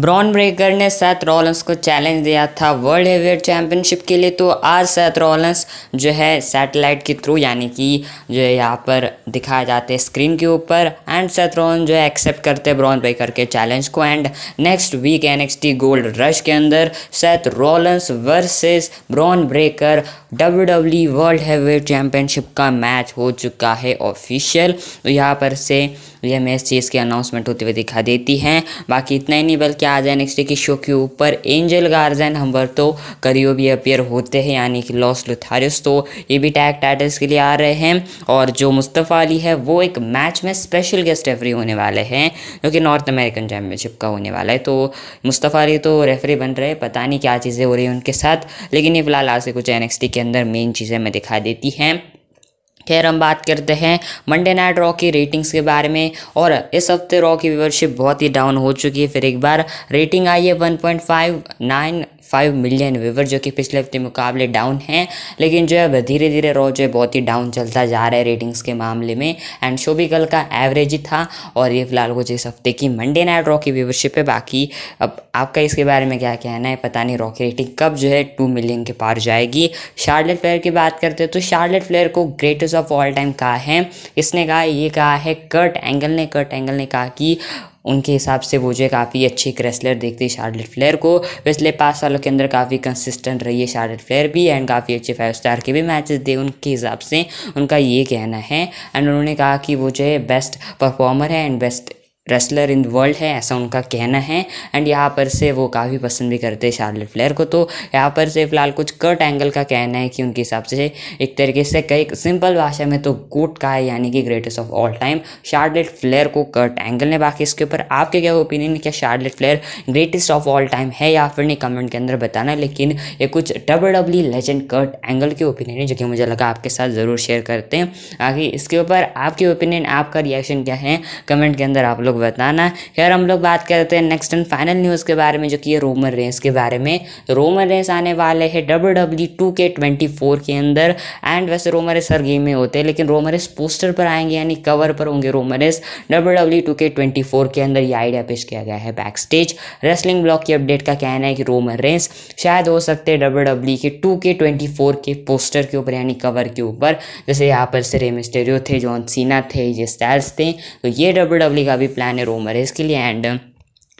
bronze Breakker ने Seth Rollins को challenge दिया था वर्ल्ड हेवीवेट चैम्पियनशिप के लिए तो आज सैथ रॉलेंस जो है सैटेलाइट के थ्रू यानी कि जो है यहाँ पर दिखाया जाते हैं स्क्रीन के ऊपर एंड सैथ रॉलेंस जो है एक्सेप्ट करते हैं ब्रॉन ब्रेकर के चैलेंज को and next week in Gold Rush के अंदर Seth Rollins versus Bron Breakker W W world heavyweight championship का मैच हो चुका है ऑफिशियल तो यहाँ पर से यह मैच चीज़ की अनाउंसमेंट होते हुए दिखा देती हैं बाकी इतना ही नहीं बल्कि आ जाए नेक्स्ट के शो के ऊपर एंजल गार्जन तो करियो भी अपेयर होते हैं यानी कि लॉस लुथारियस तो ये भी टैग टाइटल्स के लिए आ रहे हैं और जो मुस्तफ़ा अली है वो एक मैच में स्पेशल गेस्ट रेफरी होने वाले हैं जो कि नॉर्थ अमेरिकन चैम्पियनशिप का होने वाला है तो मुस्तफ़ा अली तो रेफरी बन रहे हैं पता नहीं क्या चीज़ें हो रही हैं उनके साथ लेकिन ये फिलहाल आज से कुछ एन के अंदर मेन चीज़ें हमें दिखाई देती हैं खैर हम बात करते हैं मंडे नाइट रॉ की रेटिंग्स के बारे में और इस हफ्ते रॉ की व्यवरशिप बहुत ही डाउन हो चुकी है फिर एक बार रेटिंग आई है one point five nine five million viewer जो कि पिछले हफ्ते मुकाबले डाउन हैं लेकिन जो है अब धीरे धीरे रोज जो है बहुत ही डाउन चलता जा रहा है रेटिंग्स के मामले में एंड शो भी कल का एवरेज ही था और ये फिलहाल कुछ इस हफ्ते की मंडे नाइट रॉ की व्यूवरशिप है बाकी अब आपका इसके बारे में क्या कहना है पता नहीं रॉकी रेटिंग कब जो है टू मिलियन के पार जाएगी शार्लेट प्लेयर की बात करते हैं तो शार्लेट प्लेयर को ग्रेटेस्ट ऑफ ऑल टाइम कहा है इसने कहा ये कहा है कर्ट एंगल ने कर्ट एंगल ने कहा कि उनके हिसाब से वो जो है काफ़ी अच्छी क्रेसलर देखती है शार्लेट फ्लेयर को पिछले पाँच सालों के अंदर काफ़ी कंसिस्टेंट रही है शार्लेट फ्लेयर भी एंड काफ़ी अच्छे फाइव स्टार के भी मैचेस दिए उनके हिसाब से उनका ये कहना है एंड उन्होंने कहा कि वो जो है बेस्ट परफॉर्मर है and best wrestler in world है ऐसा उनका कहना है एंड यहाँ पर से वो काफ़ी पसंद भी करते हैं शार्लेट फ्लेयर को तो यहाँ पर से फिलहाल कुछ कट एंगल का कहना है कि उनके हिसाब से एक तरीके से कई सिंपल भाषा में तो गोट का है यानी कि greatest of all time Charlotte Flair को कट एंगल ने बाकी इसके ऊपर आपके क्या ओपिनियन है क्या Charlotte Flair greatest of all time है या फिर नहीं कमेंट के अंदर बताना लेकिन ये कुछ W W legend Kurt Angle के ओपिनियन है जो कि मुझे लगा आपके साथ ज़रूर शेयर करते हैं आगे इसके ऊपर आपके ओपिनियन आपका रिएक्शन क्या है कमेंट के अंदर आप लोग बताना खैर हम लोग बात करते हैं नेक्स्ट एंड फाइनल न्यूज़ के बारे में जो कि है रोमन रेंस के बारे में रोमन रेंस आने वाले हैं डब्ल्यू डब्ल्यू के ट्वेंटी के अंदर एंड वैसे रोमन रेस हर गेम में होते हैं लेकिन रोमन रेस पोस्टर पर आएंगे यानी कवर पर होंगे रोमन रेस डब्ल्यू डब्ल्यू के ट्वेंटी के अंदर ये आइडिया पेश किया गया है बैक स्टेज रेसलिंग ब्लॉक की अपडेट का कहना है कि रोमन रेंस शायद हो सकते हैं डब्ल्यू डब्ल्यू e के टू के ट्वेंटी फोर के पोस्टर के ऊपर यानी कवर के ऊपर जैसे यहाँ पर से रेमिस्टेरियो थे जॉन सीना थे ये स्टाइल्स थे तो ये डब्ल्यू डब्ल्यू e का भी प्लान फैन है रोमरेस के लिए एंड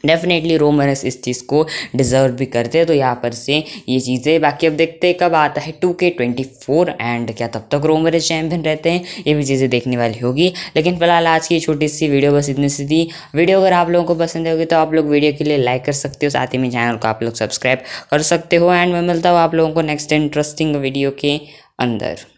डेफिनेटली रोमरस इस चीज़ को डिज़र्व भी करते हैं तो यहाँ पर से ये चीज़ें बाकी अब देखते हैं कब आता है to K twenty four and क्या तब तक रोमरस चैम्पियन रहते हैं ये भी चीज़ें देखने वाली होगी लेकिन फिलहाल आज की छोटी सी वीडियो बस इतनी सी थी वीडियो अगर आप लोगों को पसंद होगी तो आप लोग वीडियो के लिए लाइक कर सकते हो साथ ही में चैनल को आप लोग सब्सक्राइब कर सकते हो एंड मैं मिलता हूँ आप लोगों को नेक्स्ट इंटरेस्टिंग वीडियो के अंदर